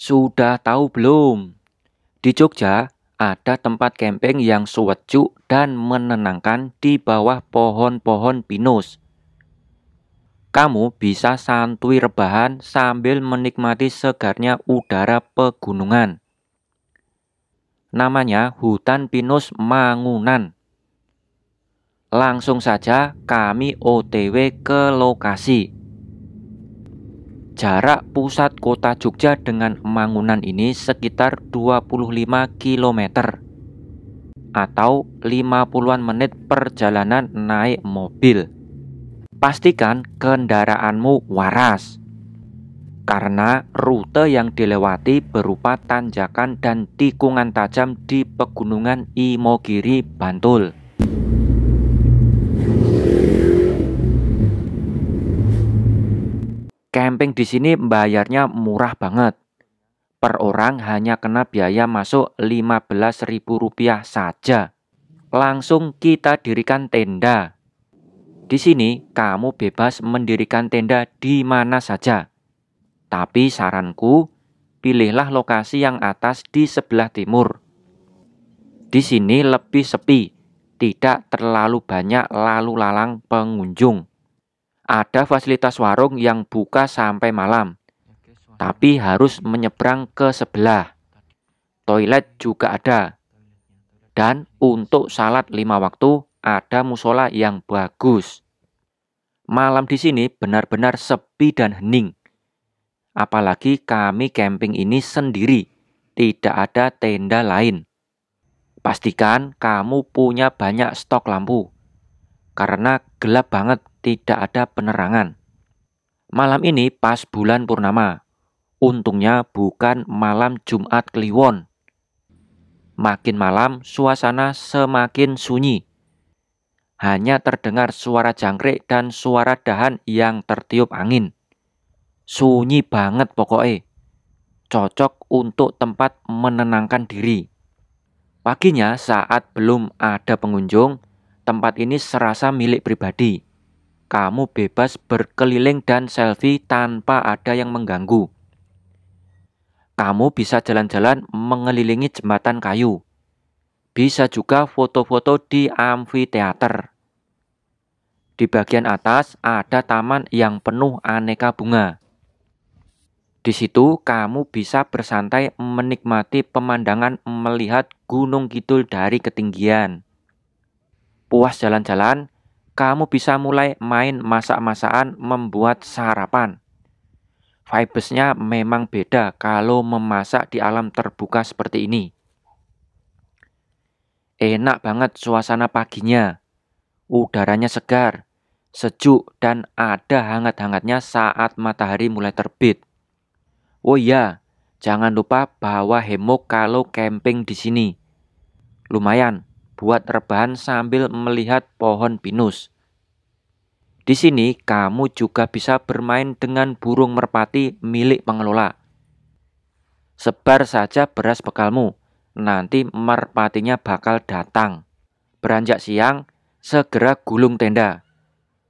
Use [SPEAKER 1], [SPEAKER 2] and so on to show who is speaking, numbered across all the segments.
[SPEAKER 1] Sudah tahu belum? Di Jogja ada tempat camping yang sejuk dan menenangkan di bawah pohon-pohon pinus. Kamu bisa santui rebahan sambil menikmati segarnya udara pegunungan. Namanya hutan pinus Mangunan. Langsung saja kami OTW ke lokasi. Jarak pusat kota Jogja dengan Mangunan ini sekitar 25 km atau 50-an menit perjalanan naik mobil. Pastikan kendaraanmu waras. Karena rute yang dilewati berupa tanjakan dan tikungan tajam di pegunungan Imogiri, Bantul. Camping di sini bayarnya murah banget. Per orang hanya kena biaya masuk Rp15.000 saja. Langsung kita dirikan tenda. Di sini kamu bebas mendirikan tenda di mana saja. Tapi saranku, pilihlah lokasi yang atas di sebelah timur. Di sini lebih sepi, tidak terlalu banyak lalu lalang pengunjung ada fasilitas warung yang buka sampai malam, tapi harus menyeberang ke sebelah. Toilet juga ada. Dan untuk salat lima waktu ada musola yang bagus. Malam di sini benar-benar sepi dan hening. Apalagi kami camping ini sendiri, tidak ada tenda lain. Pastikan kamu punya banyak stok lampu, karena gelap banget tidak ada penerangan. Malam ini pas bulan purnama. Untungnya bukan malam Jumat Kliwon. Makin malam suasana semakin sunyi. Hanya terdengar suara jangkrik dan suara dahan yang tertiup angin. Sunyi banget pokoknya. Cocok untuk tempat menenangkan diri. Paginya saat belum ada pengunjung, tempat ini serasa milik pribadi kamu bebas berkeliling dan selfie tanpa ada yang mengganggu. Kamu bisa jalan-jalan mengelilingi jembatan kayu. Bisa juga foto-foto di amfiteater. Di bagian atas ada taman yang penuh aneka bunga. Di situ kamu bisa bersantai menikmati pemandangan melihat Gunung Kidul dari ketinggian. Puas jalan-jalan, kamu bisa mulai main masak-masakan membuat sarapan. Vibesnya memang beda kalau memasak di alam terbuka seperti ini. Enak banget suasana paginya. Udaranya segar, sejuk, dan ada hangat-hangatnya saat matahari mulai terbit. Oh iya, jangan lupa bawa hemok kalau camping di sini. Lumayan, buat rebahan sambil melihat pohon pinus. Di sini kamu juga bisa bermain dengan burung merpati milik pengelola. Sebar saja beras bekalmu, nanti merpatinya bakal datang. Beranjak siang, segera gulung tenda.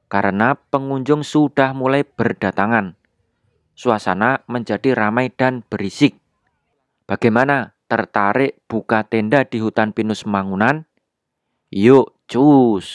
[SPEAKER 1] Karena pengunjung sudah mulai berdatangan. Suasana menjadi ramai dan berisik. Bagaimana? Tertarik buka tenda di hutan pinus Mangunan? Yuk, cus.